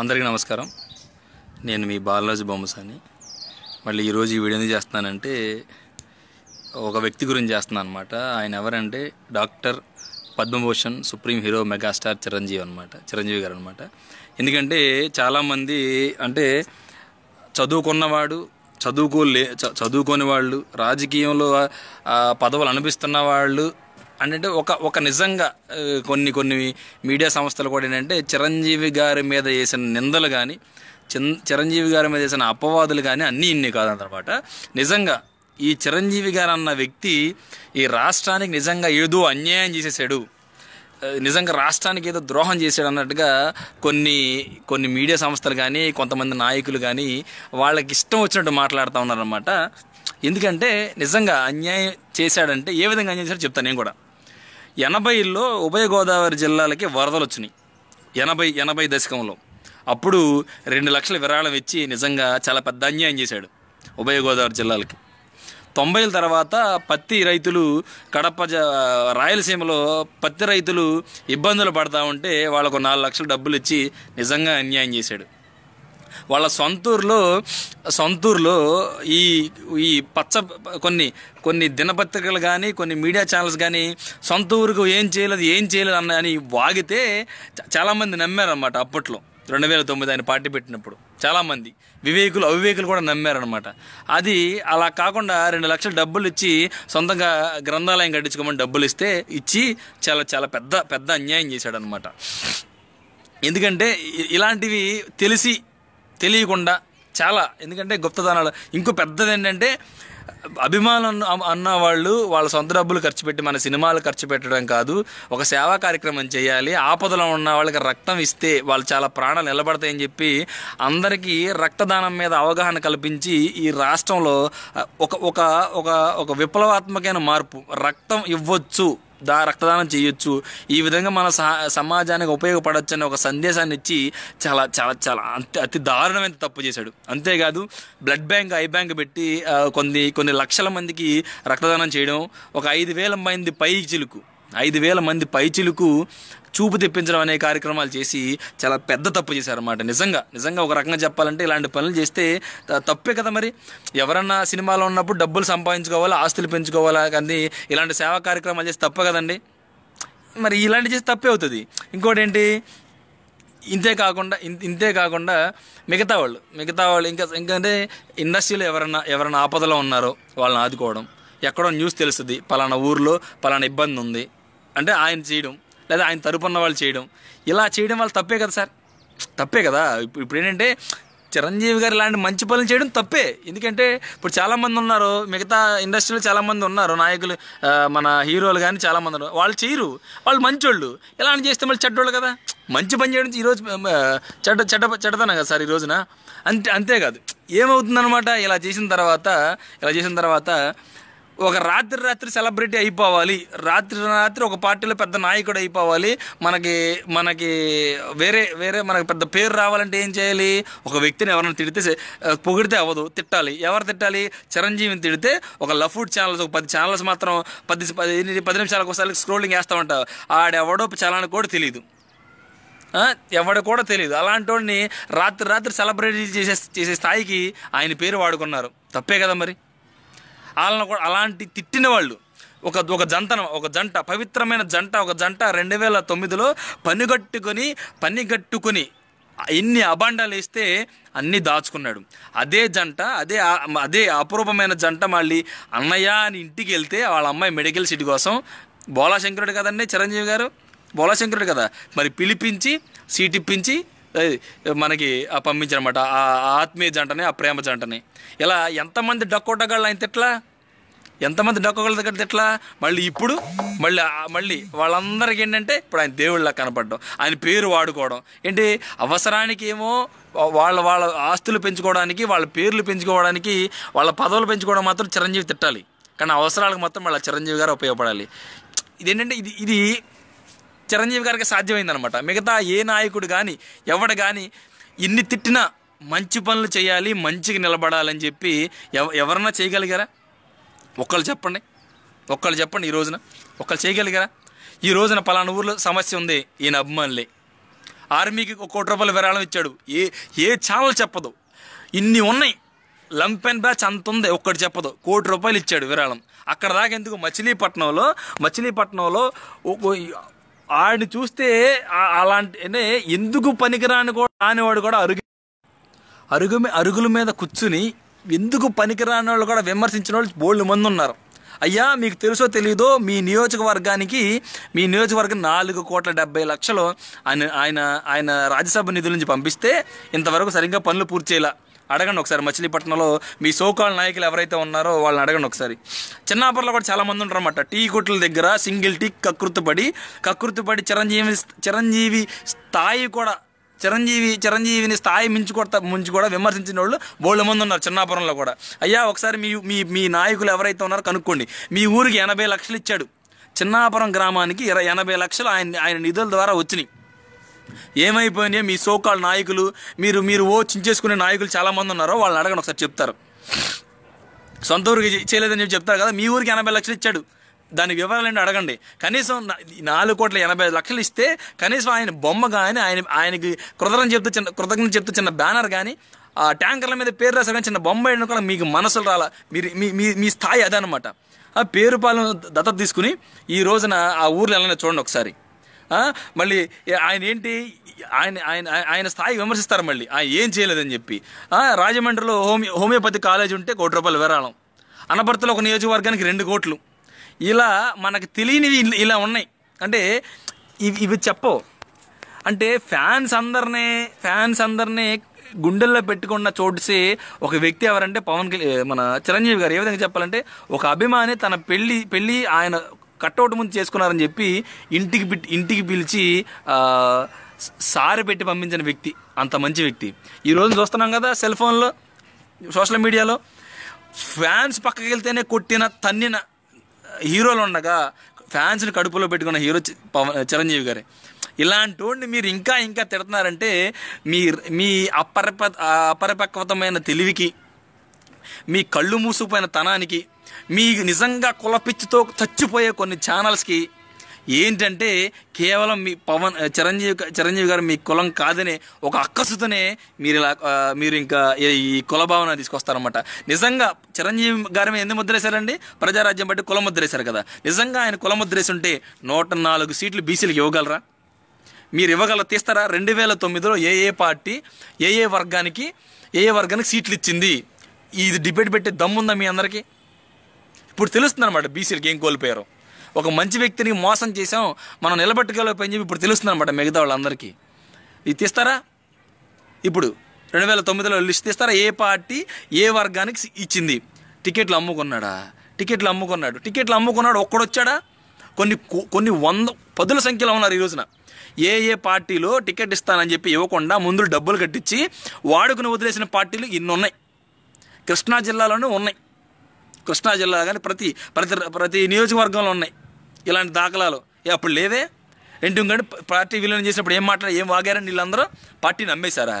అందరికీ నమస్కారం నేను మీ బాలరాజు బొమ్మసాని మళ్ళీ ఈరోజు ఈ వీడియోని చేస్తున్నానంటే ఒక వ్యక్తి గురించి చేస్తున్నాను అనమాట ఆయన ఎవరంటే doctor Padma Bhushan supreme hero megastar Chiranjeevi అనమాట చిరంజీవి గారు అనమాట ఎందుకంటే చాలామంది అంటే చదువుకున్నవాడు చదువుకోలే చదువుకోని వాళ్ళు రాజకీయంలో పదవులు అనిపిస్తున్న వాళ్ళు అంటే ఒక ఒక నిజంగా కొన్ని కొన్ని మీడియా సంస్థలు కూడా ఏంటంటే చిరంజీవి గారి మీద వేసిన నిందలు కానీ చిరంజీవి గారి మీద వేసిన అపవాదులు కానీ అన్నీ ఇన్ని కాదనమాట నిజంగా ఈ చిరంజీవి గారు అన్న వ్యక్తి ఈ రాష్ట్రానికి నిజంగా ఏదో అన్యాయం చేసేసాడు నిజంగా రాష్ట్రానికి ఏదో ద్రోహం చేశాడు అన్నట్టుగా కొన్ని కొన్ని మీడియా సంస్థలు కానీ కొంతమంది నాయకులు కానీ వాళ్ళకి ఇష్టం వచ్చినట్టు మాట్లాడుతూ ఉన్నారనమాట ఎందుకంటే నిజంగా అన్యాయం చేశాడంటే ఏ విధంగా అన్యాయం చేశాడో చెప్తాను నేను కూడా ఎనభైలో ఉభయ గోదావరి జిల్లాలకి వరదలు వచ్చినాయి ఎనభై ఎనభై దశకంలో అప్పుడు రెండు లక్షల విరాళం ఇచ్చి నిజంగా చాలా పెద్ద అన్యాయం చేశాడు ఉభయ గోదావరి జిల్లాలకి తొంభైల తర్వాత పత్తి రైతులు కడప రాయలసీమలో పత్తి రైతులు ఇబ్బందులు పడతా ఉంటే వాళ్ళకు నాలుగు లక్షలు డబ్బులు ఇచ్చి నిజంగా అన్యాయం చేశాడు వాళ్ళ సొంతూరులో సొంతూరులో ఈ ఈ పచ్చ కొన్ని కొన్ని దినపత్రికలు కానీ కొన్ని మీడియా ఛానల్స్ కానీ సొంత ఊరుకు ఏం చేయలేదు ఏం చేయలేదు అన్న అని వాగితే చాలామంది నమ్మారన్నమాట అప్పట్లో రెండు వేల తొమ్మిది ఆయన పార్టీ పెట్టినప్పుడు చాలామంది వివేకులు అవివేకులు కూడా నమ్మారనమాట అది అలా కాకుండా రెండు లక్షల డబ్బులు ఇచ్చి సొంతంగా గ్రంథాలయం కట్టించుకోమని డబ్బులు ఇస్తే ఇచ్చి చాలా చాలా పెద్ద పెద్ద అన్యాయం చేశాడనమాట ఎందుకంటే ఇలాంటివి తెలిసి తెలియకుండా చాలా ఎందుకంటే గుప్తదానాలు ఇంకో పెద్దది ఏంటంటే అభిమానం అన్న వాళ్ళు వాళ్ళ సొంత డబ్బులు ఖర్చు పెట్టి మన సినిమాలు ఖర్చు పెట్టడం కాదు ఒక సేవా కార్యక్రమం చేయాలి ఆపదలో ఉన్న వాళ్ళకి రక్తం ఇస్తే వాళ్ళు చాలా ప్రాణాలు నిలబడతాయని చెప్పి అందరికీ రక్తదానం మీద అవగాహన కల్పించి ఈ రాష్ట్రంలో ఒక ఒక ఒక విప్లవాత్మకమైన మార్పు రక్తం ఇవ్వచ్చు దా రక్తదానం చేయొచ్చు ఈ విధంగా మన సమాజానికి ఉపయోగపడవచ్చు అనే ఒక సందేశాన్ని ఇచ్చి చాలా చాలా చాలా అంతే అతి దారుణమైన తప్పు చేశాడు అంతేకాదు బ్లడ్ బ్యాంక్ ఐ బ్యాంక్ పెట్టి కొన్ని కొన్ని లక్షల మందికి రక్తదానం చేయడం ఒక ఐదు వేల మంది పై చిలుకు ఐదు వేల మంది పై చిలుకు చూపు తెప్పించడం అనే కార్యక్రమాలు చేసి చాలా పెద్ద తప్పు చేశారన్నమాట నిజంగా నిజంగా ఒక రకంగా చెప్పాలంటే ఇలాంటి పనులు చేస్తే తప్పే కదా మరి ఎవరన్నా సినిమాలో ఉన్నప్పుడు డబ్బులు సంపాదించుకోవాలా ఆస్తులు పెంచుకోవాలా కానీ ఇలాంటి సేవా కార్యక్రమాలు చేసి తప్పే కదండి మరి ఇలాంటి చేసి తప్పే అవుతుంది ఇంకోటి ఏంటి ఇంతే కాకుండా ఇంతే కాకుండా మిగతా వాళ్ళు మిగతా వాళ్ళు ఇంకా ఇంకంటే ఇండస్ట్రీలో ఎవరన్నా ఎవరైనా ఆపదలో ఉన్నారో వాళ్ళని ఆదుకోవడం ఎక్కడో న్యూస్ తెలుస్తుంది పలానా ఊర్లో పలానా ఇబ్బంది ఉంది అంటే ఆయన చేయడం లేదా ఆయన తరపున్న వాళ్ళు చేయడం ఇలా చేయడం వాళ్ళు తప్పే కదా సార్ తప్పే కదా ఇప్పుడు ఇప్పుడు ఏంటంటే చిరంజీవి గారు ఇలాంటి మంచి పనులు చేయడం తప్పే ఎందుకంటే ఇప్పుడు చాలామంది ఉన్నారు మిగతా ఇండస్ట్రీలో చాలామంది ఉన్నారు నాయకులు మన హీరోలు కానీ చాలామంది ఉన్నారు వాళ్ళు చేయరు వాళ్ళు మంచోళ్ళు ఇలాంటి చేస్తే మళ్ళీ చెడ్డోళ్ళు కదా మంచి పని చేయడం ఈరోజు చెడ్డ చెడ్డ చెడ్డతాను కదా సార్ ఈ రోజున అంతే అంతేకాదు ఏమవుతుందనమాట ఇలా చేసిన తర్వాత ఇలా చేసిన తర్వాత ఒక రాత్రి రాత్రి సెలబ్రిటీ అయిపోవాలి రాత్రి రాత్రి ఒక పార్టీలో పెద్ద నాయకుడు అయిపోవాలి మనకి మనకి వేరే వేరే మనకి పెద్ద పేరు రావాలంటే ఏం చేయాలి ఒక వ్యక్తిని ఎవరైనా తిడితే పొగిడితే అవ్వదు తిట్టాలి ఎవరు తిట్టాలి చిరంజీవిని తిడితే ఒక ఫుడ్ ఛానల్స్ ఒక పది ఛానల్స్ మాత్రం పది పది పది నిమిషాలకు ఒకసారి స్క్రోలింగ్ ఉంటావు ఆడెవడో చాలా కూడా తెలియదు ఎవడ కూడా తెలియదు అలాంటి వాడిని రాత్రి రాత్రి సెలబ్రిటీ చేసే చేసే స్థాయికి ఆయన పేరు వాడుకున్నారు తప్పే కదా మరి వాళ్ళని కూడా అలాంటి తిట్టిన వాళ్ళు ఒక ఒక జంతన ఒక జంట పవిత్రమైన జంట ఒక జంట రెండు వేల తొమ్మిదిలో పని పనిగట్టుకొని ఎన్ని అబాండాలు వేస్తే అన్నీ దాచుకున్నాడు అదే జంట అదే అదే అపరూపమైన జంట మళ్ళీ అన్నయ్య అని ఇంటికి వెళ్తే వాళ్ళ అమ్మాయి మెడికల్ సీట్ కోసం బోలాశంకరుడు కదండి చిరంజీవి గారు బోలాశంకరుడు కదా మరి పిలిపించి సీట్ ఇప్పించి మనకి పంపించారనమాట ఆ ఆత్మీయ జంటని ఆ ప్రేమ జంటని ఇలా ఎంతమంది డక్కోటగాళ్ళు ఆయన తిట్లా ఎంతమంది డొక్కగల దగ్గర తిట్లా మళ్ళీ ఇప్పుడు మళ్ళీ మళ్ళీ వాళ్ళందరికీ ఏంటంటే ఇప్పుడు ఆయన దేవుళ్ళ కనపడడం ఆయన పేరు వాడుకోవడం ఏంటి అవసరానికి ఏమో వాళ్ళ వాళ్ళ ఆస్తులు పెంచుకోవడానికి వాళ్ళ పేర్లు పెంచుకోవడానికి వాళ్ళ పదవులు పెంచుకోవడం మాత్రం చిరంజీవి తిట్టాలి కానీ అవసరాలకు మాత్రం వాళ్ళ చిరంజీవి గారు ఉపయోగపడాలి ఇదేంటంటే ఇది ఇది చిరంజీవి గారికి సాధ్యమైందనమాట మిగతా ఏ నాయకుడు కానీ ఎవడు కానీ ఇన్ని తిట్టినా మంచి పనులు చేయాలి మంచిగా నిలబడాలని చెప్పి ఎవ ఎవరన్నా చేయగలిగారా ఒక్కళ్ళు చెప్పండి ఒక్కళ్ళు చెప్పండి ఈ రోజున ఒక్కళ్ళు చేయగలిగారా ఈ రోజున పలానా ఊర్లో సమస్య ఉంది ఈయన అభిమానులే ఆర్మీకి ఒక కోటి రూపాయలు విరాళం ఇచ్చాడు ఏ ఏ ఛానల్ చెప్పదు ఇన్ని ఉన్నాయి అండ్ బ్యాచ్ అంత ఉంది ఒక్కటి చెప్పదు కోటి రూపాయలు ఇచ్చాడు విరాళం అక్కడ దాకా ఎందుకు మచిలీపట్నంలో మచిలీపట్నంలో ఆడిని చూస్తే అలాంటి ఎందుకు పనికిరాని కూడా రానివాడు కూడా అరుగు అరుగు అరుగుల మీద కూర్చుని ఎందుకు పనికిరాని వాళ్ళు కూడా విమర్శించిన వాళ్ళు బోళ్ళు మంది ఉన్నారు అయ్యా మీకు తెలుసో తెలియదో మీ నియోజకవర్గానికి మీ నియోజకవర్గం నాలుగు కోట్ల డెబ్బై లక్షలు ఆయన ఆయన ఆయన రాజ్యసభ నిధుల నుంచి పంపిస్తే ఇంతవరకు సరిగ్గా పనులు పూర్తి చేయాల అడగండి ఒకసారి మచిలీపట్నంలో మీ సోకాల్ నాయకులు ఎవరైతే ఉన్నారో వాళ్ళని అడగండి ఒకసారి చిన్నాపర్లో కూడా చాలామంది ఉంటారన్నమాట టీ కొట్ల దగ్గర సింగిల్ టీ కకృతపడి కకృతపడి చిరంజీవి చిరంజీవి స్థాయి కూడా చిరంజీవి చిరంజీవిని స్థాయి మించి కూడా ముంచి కూడా విమర్శించిన వాళ్ళు బోళ్ళ మంది ఉన్నారు చిన్నాపురంలో కూడా అయ్యా ఒకసారి మీ మీ మీ నాయకులు ఎవరైతే ఉన్నారో కనుక్కోండి మీ ఊరికి ఎనభై లక్షలు ఇచ్చాడు చిన్నాపురం గ్రామానికి ఇరవై ఎనభై లక్షలు ఆయన ఆయన నిధుల ద్వారా వచ్చినాయి ఏమైపోయినాయో మీ సోకాల్ నాయకులు మీరు మీరు ఓ చించేసుకునే నాయకులు చాలామంది ఉన్నారో వాళ్ళని అడగండి ఒకసారి చెప్తారు సొంత ఊరికి చేయలేదని చెప్పి చెప్తారు కదా మీ ఊరికి ఎనభై లక్షలు ఇచ్చాడు దాని వివరాలని అడగండి కనీసం నాలుగు కోట్ల ఎనభై లక్షలు ఇస్తే కనీసం ఆయన బొమ్మ కానీ ఆయన ఆయనకి కృతజ్ఞత చెప్తే చిన్న కృతజ్ఞత చెప్తే చిన్న బ్యానర్ కానీ ఆ ట్యాంకర్ల మీద పేరు రాసారు కానీ చిన్న బొమ్మ వేయడం కూడా మీకు మనసులు రాలా మీరు మీ మీ స్థాయి అదనమాట ఆ పేరుపాలెం దత్తత తీసుకుని ఈ రోజున ఆ ఊర్లో వెళ్ళనే చూడండి ఒకసారి మళ్ళీ ఆయన ఏంటి ఆయన ఆయన ఆయన స్థాయి విమర్శిస్తారు మళ్ళీ ఆయన ఏం చేయలేదని చెప్పి రాజమండ్రిలో హోమి హోమియోపతి కాలేజ్ ఉంటే కోటి రూపాయలు విరాళం అనపర్తలో ఒక నియోజకవర్గానికి రెండు కోట్లు ఇలా మనకు తెలియనివి ఇలా ఉన్నాయి అంటే ఇవి ఇవి చెప్పవు అంటే ఫ్యాన్స్ అందరినీ ఫ్యాన్స్ అందరినీ గుండెల్లో పెట్టుకున్న చోటుసి ఒక వ్యక్తి ఎవరంటే పవన్ మన చిరంజీవి గారు ఏ విధంగా చెప్పాలంటే ఒక అభిమాని తన పెళ్ళి పెళ్ళి ఆయన కట్అవుట్ ముందు చేసుకున్నారని చెప్పి ఇంటికి ఇంటికి పిలిచి సారి పెట్టి పంపించిన వ్యక్తి అంత మంచి వ్యక్తి ఈరోజు చూస్తున్నాం కదా సెల్ ఫోన్లో సోషల్ మీడియాలో ఫ్యాన్స్ పక్కకి వెళ్తేనే కొట్టిన తన్నిన హీరోలు ఉండగా ఫ్యాన్స్ని కడుపులో పెట్టుకున్న హీరో పవన్ చిరంజీవి గారే ఇలాంటి మీరు ఇంకా ఇంకా తిడుతున్నారంటే మీ మీ అపరిప అపరిపక్వతమైన తెలివికి మీ కళ్ళు మూసుకుపోయిన తనానికి మీ నిజంగా కులపిచ్చితో చచ్చిపోయే కొన్ని ఛానల్స్కి ఏంటంటే కేవలం మీ పవన్ చిరంజీవి చిరంజీవి గారు మీ కులం కాదనే ఒక అక్కసుతోనే మీరు ఇలా మీరు ఇంకా ఈ కులభావన తీసుకొస్తారనమాట నిజంగా చిరంజీవి గారి మీద ఎందుకు ముద్రేశారండి ప్రజారాజ్యం బట్టి కుల ముద్రేశారు కదా నిజంగా ఆయన కుల ముద్రేసుంటే నూట నాలుగు సీట్లు బీసీలకు ఇవ్వగలరా మీరు ఇవ్వగల తీస్తారా రెండు వేల తొమ్మిదిలో ఏ ఏ పార్టీ ఏ ఏ వర్గానికి ఏ ఏ వర్గానికి సీట్లు ఇచ్చింది ఇది డిబేట్ పెట్టే దమ్ముందా మీ అందరికీ ఇప్పుడు తెలుస్తుంది అనమాట బీసీలకి ఏం కోల్పోయారు ఒక మంచి వ్యక్తిని మోసం చేసాం మనం నిలబెట్టుకోలేకపోయి చెప్పి ఇప్పుడు తెలుస్తుంది అనమాట మిగతా వాళ్ళందరికీ ఇది తీస్తారా ఇప్పుడు రెండు వేల తొమ్మిదిలో లిస్ట్ తీస్తారా ఏ పార్టీ ఏ వర్గానికి ఇచ్చింది టికెట్లు అమ్ముకున్నాడా టికెట్లు అమ్ముకున్నాడు టికెట్లు అమ్ముకున్నాడు ఒక్కడొచ్చాడా కొన్ని కొన్ని వంద పదుల సంఖ్యలో ఉన్నారు ఈ రోజున ఏ ఏ పార్టీలో టికెట్ ఇస్తానని చెప్పి ఇవ్వకుండా ముందు డబ్బులు కట్టించి వాడుకుని వదిలేసిన పార్టీలు ఇన్ని ఉన్నాయి కృష్ణా జిల్లాలోనే ఉన్నాయి కృష్ణా జిల్లా కానీ ప్రతి ప్రతి ప్రతి నియోజకవర్గంలో ఉన్నాయి ఇలాంటి దాఖలాలు అప్పుడు లేవే ఎందుకంటే పార్టీ విలీనం చేసినప్పుడు ఏం మాట్లాడారు ఏం వాగారని వీళ్ళందరూ పార్టీని నమ్మేశారా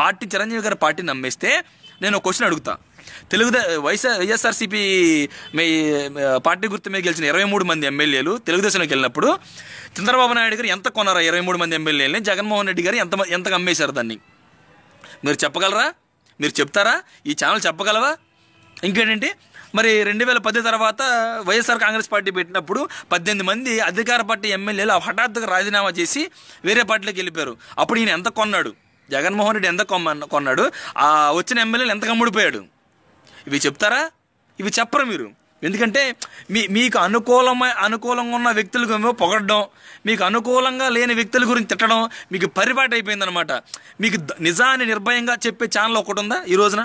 పార్టీ చిరంజీవి గారు పార్టీని నమ్మేస్తే నేను ఒక క్వశ్చన్ అడుగుతా తెలుగుదే వైఎస్ఆర్ వైఎస్ఆర్సీపీ మీ పార్టీ గుర్తు మీద గెలిచిన ఇరవై మూడు మంది ఎమ్మెల్యేలు తెలుగుదేశంలోకి వెళ్ళినప్పుడు చంద్రబాబు నాయుడు గారు ఎంత కొన్నారా ఇరవై మూడు మంది ఎమ్మెల్యేలని జగన్మోహన్ రెడ్డి గారు ఎంత ఎంత అమ్మేశారు దాన్ని మీరు చెప్పగలరా మీరు చెప్తారా ఈ ఛానల్ చెప్పగలవా ఇంకేంటంటే మరి రెండు వేల పది తర్వాత వైఎస్ఆర్ కాంగ్రెస్ పార్టీ పెట్టినప్పుడు పద్దెనిమిది మంది అధికార పార్టీ ఎమ్మెల్యేలు హఠాత్తుగా రాజీనామా చేసి వేరే పార్టీలోకి వెళ్ళిపోయారు అప్పుడు ఈయన ఎంత కొన్నాడు జగన్మోహన్ రెడ్డి ఎంత కొమ్మ కొన్నాడు ఆ వచ్చిన ఎమ్మెల్యేలు ఎంత కమ్ముడిపోయాడు ఇవి చెప్తారా ఇవి చెప్పరు మీరు ఎందుకంటే మీ మీకు అనుకూలమై అనుకూలంగా ఉన్న వ్యక్తులకు పొగడడం మీకు అనుకూలంగా లేని వ్యక్తుల గురించి తిట్టడం మీకు పరిపాటు అయిపోయిందనమాట మీకు నిజాన్ని నిర్భయంగా చెప్పే ఛానల్ ఒకటి ఉందా ఈ రోజున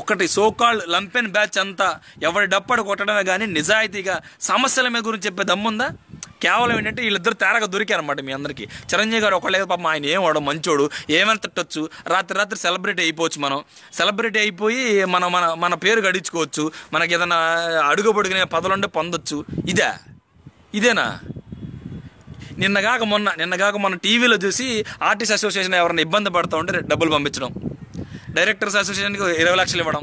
ఒకటి సోకాల్ లంపెన్ బ్యాచ్ అంతా ఎవరి డప్పడు కొట్టడమే కానీ నిజాయితీగా సమస్యల మీద గురించి చెప్పే దమ్ముందా కేవలం ఏంటంటే వీళ్ళిద్దరు తేరగా దొరికారనమాట మీ అందరికీ చిరంజీవి గారు ఒకళ్ళే పాపం ఆయన ఏం వాడు మంచోడు ఏమైనా తిట్టొచ్చు రాత్రి రాత్రి సెలబ్రిటీ అయిపోవచ్చు మనం సెలబ్రిటీ అయిపోయి మనం మన మన పేరు గడించుకోవచ్చు మనకి ఏదైనా అడుగు పదలు పదలుండే పొందొచ్చు ఇదే ఇదేనా నిన్నగాక మొన్న నిన్నగాక మొన్న టీవీలో చూసి ఆర్టిస్ట్ అసోసియేషన్ ఎవరైనా ఇబ్బంది పడుతూ ఉంటే డబ్బులు పంపించడం డైరెక్టర్స్ అసోసియేషన్కి ఇరవై లక్షలు ఇవ్వడం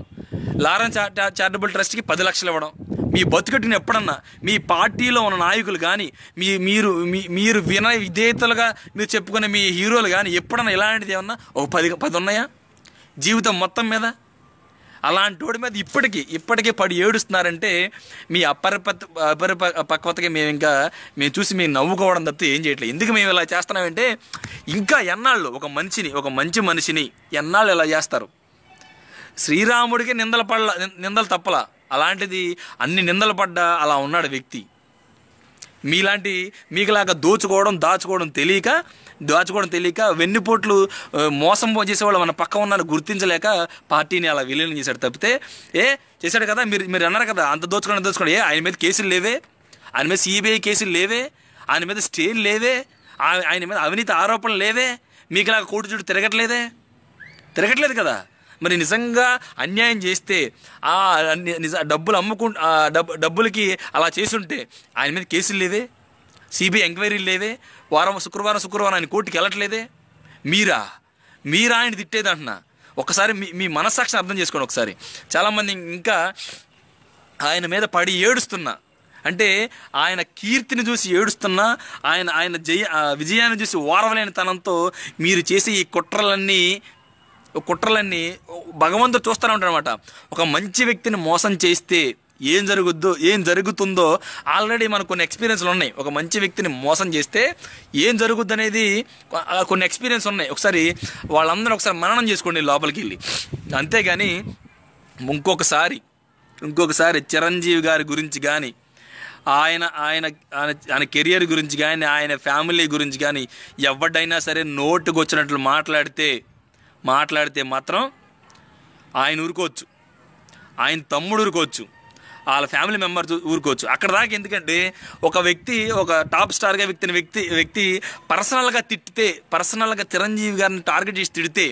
లారెన్స్ చారిటబుల్ ట్రస్ట్కి పది లక్షలు ఇవ్వడం మీ బతుకట్టుని ఎప్పుడన్నా మీ పార్టీలో ఉన్న నాయకులు కానీ మీ మీరు మీరు విన విధేయతలుగా మీరు చెప్పుకునే మీ హీరోలు కానీ ఎప్పుడన్నా ఇలాంటిది ఏమన్నా ఒక పది పది ఉన్నాయా జీవితం మొత్తం మీద అలాంటి వాడి మీద ఇప్పటికీ ఇప్పటికీ పడి ఏడుస్తున్నారంటే మీ అపరిపత్ అపరిప పక్వతకి మేము ఇంకా మేము చూసి మేము నవ్వుకోవడం తప్పితే ఏం చేయట్లేదు ఎందుకు మేము ఇలా చేస్తున్నామంటే ఇంకా ఎన్నాళ్ళు ఒక మనిషిని ఒక మంచి మనిషిని ఎన్నాళ్ళు ఇలా చేస్తారు శ్రీరాముడికి నిందలు పడల నిందలు తప్పలా అలాంటిది అన్ని నిందలు పడ్డా అలా ఉన్నాడు వ్యక్తి మీలాంటి మీకులాగా దోచుకోవడం దాచుకోవడం తెలియక దాచుకోవడం తెలియక వెన్నుపోట్లు మోసం చేసేవాళ్ళు మన పక్క ఉన్నాను గుర్తించలేక పార్టీని అలా విలీనం చేశాడు తప్పితే ఏ చేశాడు కదా మీరు మీరు అన్నారు కదా అంత దోచుకోండి దోచుకోండి ఏ ఆయన మీద కేసులు లేవే ఆయన మీద సిబిఐ కేసులు లేవే ఆయన మీద స్టేలు లేవే ఆయన మీద అవినీతి ఆరోపణలు లేవే మీకులాగా కోటి చుట్టూ తిరగట్లేదే తిరగట్లేదు కదా మరి నిజంగా అన్యాయం చేస్తే ఆ నిజ డబ్బులు అమ్ముకు డబ్బులకి అలా చేసుంటే ఆయన మీద కేసులు లేవే సిబిఐ ఎంక్వైరీలు లేవే వారం శుక్రవారం శుక్రవారం ఆయన కోర్టుకి వెళ్ళట్లేదే మీరా మీరా ఆయన తిట్టేది అంటున్నా ఒకసారి మీ మీ మనస్సాక్షిని అర్థం చేసుకోండి ఒకసారి చాలామంది ఇంకా ఆయన మీద పడి ఏడుస్తున్నా అంటే ఆయన కీర్తిని చూసి ఏడుస్తున్నా ఆయన ఆయన జయ విజయాన్ని చూసి ఓరవలేని తనంతో మీరు చేసే ఈ కుట్రలన్నీ కుట్రలన్నీ భగవంతుడు చూస్తూనే ఉంటాడనమాట ఒక మంచి వ్యక్తిని మోసం చేస్తే ఏం జరుగుద్దో ఏం జరుగుతుందో ఆల్రెడీ మనకు కొన్ని ఎక్స్పీరియన్స్లు ఉన్నాయి ఒక మంచి వ్యక్తిని మోసం చేస్తే ఏం జరుగుద్దు అనేది కొన్ని ఎక్స్పీరియన్స్ ఉన్నాయి ఒకసారి వాళ్ళందరూ ఒకసారి మననం చేసుకోండి లోపలికి వెళ్ళి అంతేగాని ఇంకొకసారి ఇంకొకసారి చిరంజీవి గారి గురించి కానీ ఆయన ఆయన ఆయన కెరియర్ గురించి కానీ ఆయన ఫ్యామిలీ గురించి కానీ ఎవడైనా సరే నోటుకు వచ్చినట్లు మాట్లాడితే మాట్లాడితే మాత్రం ఆయన ఊరుకోవచ్చు ఆయన తమ్ముడు ఊరుకోవచ్చు వాళ్ళ ఫ్యామిలీ మెంబర్స్ ఊరుకోవచ్చు అక్కడ దాకా ఎందుకంటే ఒక వ్యక్తి ఒక టాప్ స్టార్గా వ్యక్తిని వ్యక్తి వ్యక్తి పర్సనల్గా తిట్టితే పర్సనల్గా చిరంజీవి గారిని టార్గెట్ చేసి తిడితే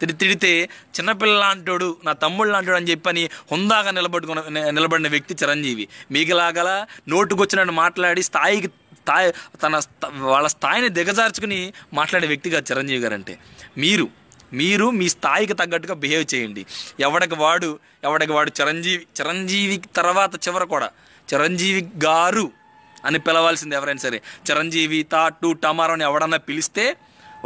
తిడి తిడితే చిన్నపిల్ల లాంటోడు నా తమ్ముడు లాంటోడు అని చెప్పని హుందాగా నిలబడుకున్న నిలబడిన వ్యక్తి చిరంజీవి మీకులాగల నోటుకొచ్చినట్టు మాట్లాడి స్థాయికి స్థాయి తన వాళ్ళ స్థాయిని దిగజార్చుకుని మాట్లాడే వ్యక్తిగా చిరంజీవి గారు అంటే మీరు మీరు మీ స్థాయికి తగ్గట్టుగా బిహేవ్ చేయండి ఎవడికి వాడు ఎవడికి వాడు చిరంజీవి చిరంజీవి తర్వాత చివర కూడా చిరంజీవి గారు అని పిలవాల్సింది ఎవరైనా సరే చిరంజీవి తాటు టమారో అని ఎవడన్నా పిలిస్తే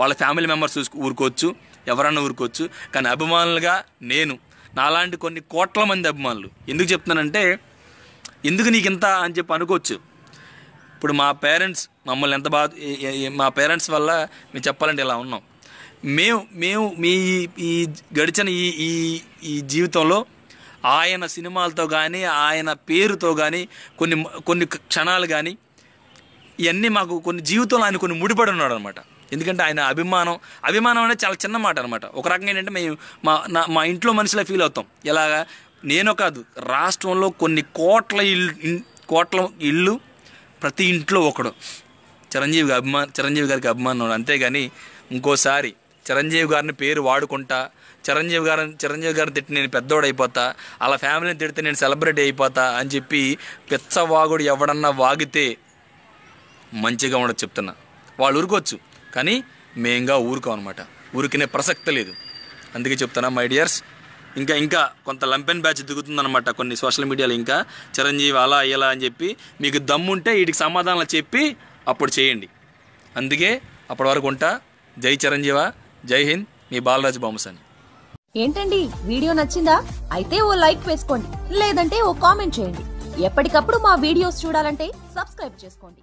వాళ్ళ ఫ్యామిలీ మెంబర్స్ ఊరుకోవచ్చు ఎవరన్నా ఊరుకోవచ్చు కానీ అభిమానులుగా నేను నాలాంటి కొన్ని కోట్ల మంది అభిమానులు ఎందుకు చెప్తున్నానంటే ఎందుకు నీకు ఇంత అని చెప్పి అనుకోవచ్చు ఇప్పుడు మా పేరెంట్స్ మమ్మల్ని ఎంత బాధ మా పేరెంట్స్ వల్ల మేము చెప్పాలంటే ఇలా ఉన్నాం మేము మేము మీ ఈ గడిచిన ఈ ఈ ఈ జీవితంలో ఆయన సినిమాలతో కానీ ఆయన పేరుతో కానీ కొన్ని కొన్ని క్షణాలు కానీ ఇవన్నీ మాకు కొన్ని జీవితంలో ఆయన కొన్ని ముడిపడి ఉన్నాడు అనమాట ఎందుకంటే ఆయన అభిమానం అభిమానం అనేది చాలా చిన్న మాట అనమాట ఒక రకంగా ఏంటంటే మేము మా నా మా ఇంట్లో మనుషులే ఫీల్ అవుతాం ఎలాగా నేనో కాదు రాష్ట్రంలో కొన్ని కోట్ల ఇల్లు కోట్ల ఇల్లు ప్రతి ఇంట్లో ఒకడు చిరంజీవి అభిమాన్ చిరంజీవి గారికి అభిమానం అంతేగాని ఇంకోసారి చిరంజీవి గారిని పేరు వాడుకుంటా చిరంజీవి గారు చిరంజీవి గారిని తిట్టి నేను పెద్దోడైపోతా అలా ఫ్యామిలీని తిడితే నేను సెలబ్రిటీ అయిపోతా అని చెప్పి పిచ్చవాగుడు ఎవడన్నా వాగితే మంచిగా ఉండదు చెప్తున్నా వాళ్ళు ఊరుకోవచ్చు కానీ మేంగా ఊరుకో అనమాట ఊరికినే ప్రసక్తి లేదు అందుకే చెప్తున్నా మై డియర్స్ ఇంకా ఇంకా కొంత లంపెన్ బ్యాచ్ దిగుతుందనమాట కొన్ని సోషల్ మీడియాలో ఇంకా చిరంజీవి అలా ఇలా అని చెప్పి మీకు దమ్ముంటే వీటికి సమాధానాలు చెప్పి అప్పుడు చేయండి అందుకే అప్పటి వరకు ఉంటా జై చిరంజీవా జై హింద్ మీ బాలరాజ్ బొమ్మసని ఏంటండి వీడియో నచ్చిందా అయితే ఓ లైక్ వేసుకోండి లేదంటే ఓ కామెంట్ చేయండి ఎప్పటికప్పుడు మా వీడియోస్ చూడాలంటే సబ్స్క్రైబ్ చేసుకోండి